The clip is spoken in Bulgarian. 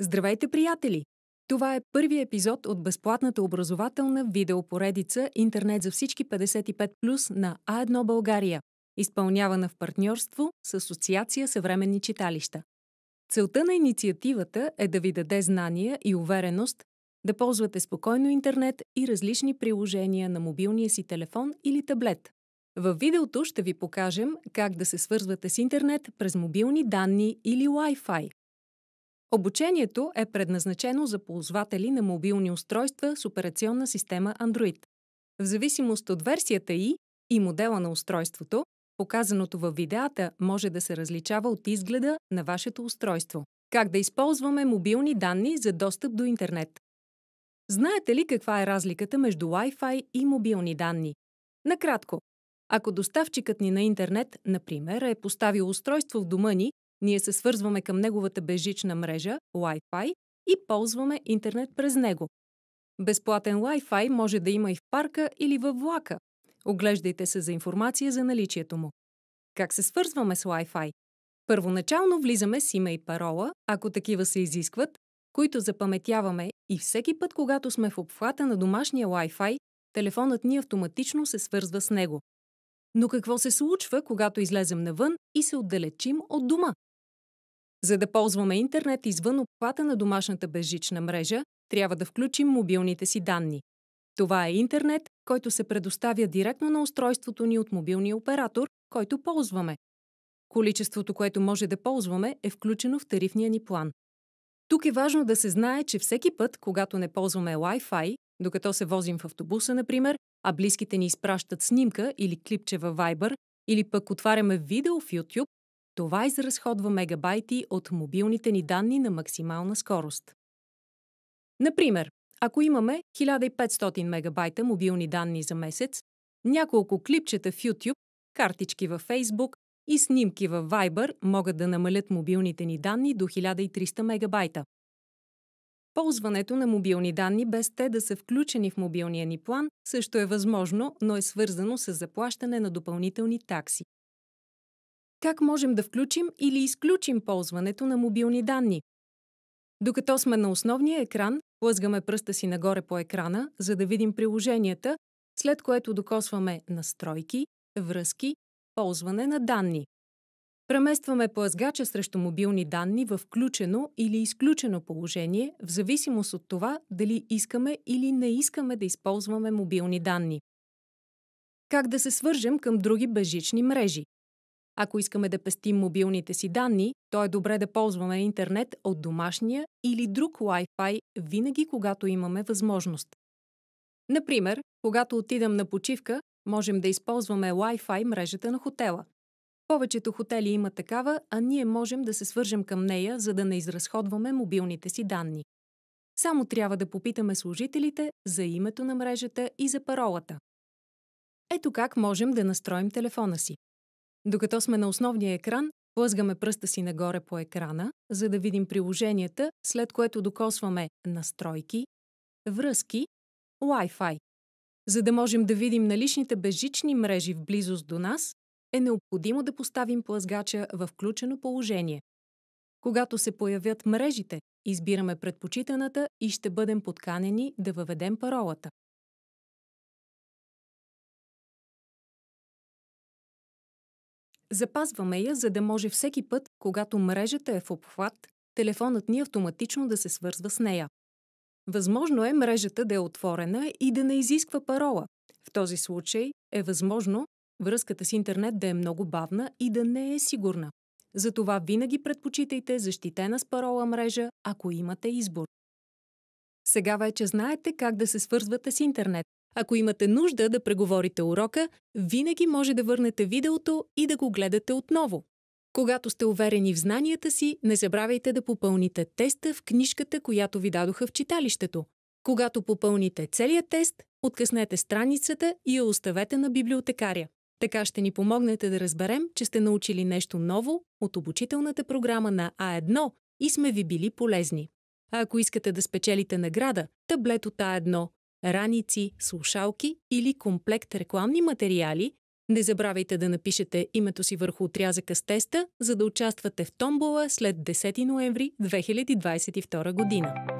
Здравейте, приятели! Това е първи епизод от безплатната образователна видеопоредица Интернет за всички 55+, на А1 България, изпълнявана в партньорство с Асоциация Съвременни читалища. Целта на инициативата е да ви даде знания и увереност да ползвате спокойно интернет и различни приложения на мобилния си телефон или таблет. Във видеото ще ви покажем как да се свързвате с интернет през мобилни данни или Wi-Fi, Обучението е предназначено за ползватели на мобилни устройства с операционна система Android. В зависимост от версията и и модела на устройството, показаното във видеата може да се различава от изгледа на вашето устройство. Как да използваме мобилни данни за достъп до интернет? Знаете ли каква е разликата между Wi-Fi и мобилни данни? Накратко, ако доставчикът ни на интернет, например, е поставил устройство в дома ни, ние се свързваме към неговата безжична мрежа Wi-Fi и ползваме интернет през него. Безплатен Wi-Fi може да има и в парка или във влака. Оглеждайте се за информация за наличието му. Как се свързваме с Wi-Fi? Първоначално влизаме с име и парола, ако такива се изискват, които запаметяваме и всеки път, когато сме в обхвата на домашния Wi-Fi, телефонът ни автоматично се свързва с него. Но какво се случва, когато излезем навън и се отдалечим от дома? За да ползваме интернет извън обхвата на домашната безжична мрежа, трябва да включим мобилните си данни. Това е интернет, който се предоставя директно на устройството ни от мобилния оператор, който ползваме. Количеството, което може да ползваме, е включено в тарифния ни план. Тук е важно да се знае, че всеки път, когато не ползваме Wi-Fi, докато се возим в автобуса, например, а близките ни изпращат снимка или клипче във Viber, или пък отваряме видео в YouTube, това изразходва мегабайти от мобилните ни данни на максимална скорост. Например, ако имаме 1500 мегабайта мобилни данни за месец, няколко клипчета в YouTube, картички във Facebook и снимки във Viber могат да намалят мобилните ни данни до 1300 мегабайта. Ползването на мобилни данни без те да са включени в мобилния ни план също е възможно, но е свързано с заплащане на допълнителни такси как можем да включим или изключим ползването на мобилни данни. Докато сме на основния екран, лъзгаме пръста си нагоре по екрана, за да видим приложенията, след което докосваме настройки, връзки, ползване на данни. Преместваме плъзгача срещу мобилни данни в включено или изключено положение, в зависимост от това дали искаме или не искаме да използваме мобилни данни. Как да се свържем към други бежични мрежи? Ако искаме да пестим мобилните си данни, то е добре да ползваме интернет от домашния или друг Wi-Fi винаги, когато имаме възможност. Например, когато отидам на почивка, можем да използваме Wi-Fi мрежата на хотела. Повечето хотели има такава, а ние можем да се свържем към нея, за да не изразходваме мобилните си данни. Само трябва да попитаме служителите за името на мрежата и за паролата. Ето как можем да настроим телефона си. Докато сме на основния екран, плъзгаме пръста си нагоре по екрана, за да видим приложенията, след което докосваме настройки, връзки, Wi-Fi. За да можем да видим наличните безжични мрежи в близост до нас, е необходимо да поставим плъзгача в включено положение. Когато се появят мрежите, избираме предпочитаната и ще бъдем подканени да въведем паролата. Запазваме я, за да може всеки път, когато мрежата е в обхват, телефонът ни автоматично да се свързва с нея. Възможно е мрежата да е отворена и да не изисква парола. В този случай е възможно връзката с интернет да е много бавна и да не е сигурна. Затова винаги предпочитайте защитена с парола мрежа, ако имате избор. Сега вече знаете как да се свързвате с интернет ако имате нужда да преговорите урока, винаги може да върнете видеото и да го гледате отново. Когато сте уверени в знанията си, не забравяйте да попълните теста в книжката, която ви дадоха в читалището. Когато попълните целият тест, откъснете страницата и я оставете на библиотекаря. Така ще ни помогнете да разберем, че сте научили нещо ново от обучителната програма на А1 и сме ви били полезни. А ако искате да спечелите награда, таблет от А1 раници, слушалки или комплект рекламни материали, не забравяйте да напишете името си върху отрязъка с теста, за да участвате в томбола след 10 ноември 2022 година.